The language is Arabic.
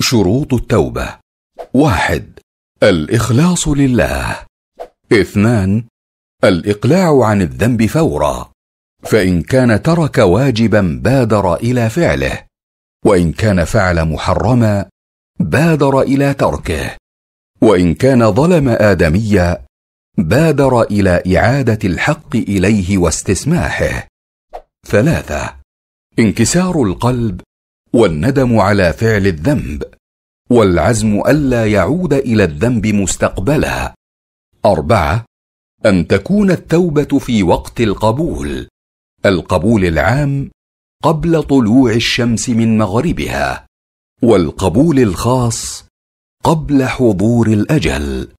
شروط التوبة واحد الإخلاص لله اثنان الإقلاع عن الذنب فورا فإن كان ترك واجبا بادر إلى فعله وإن كان فعل محرما بادر إلى تركه وإن كان ظلم آدميا بادر إلى إعادة الحق إليه واستسماحه ثلاثة انكسار القلب والندم على فعل الذنب والعزم الا يعود الى الذنب مستقبلا اربعه ان تكون التوبه في وقت القبول القبول العام قبل طلوع الشمس من مغربها والقبول الخاص قبل حضور الاجل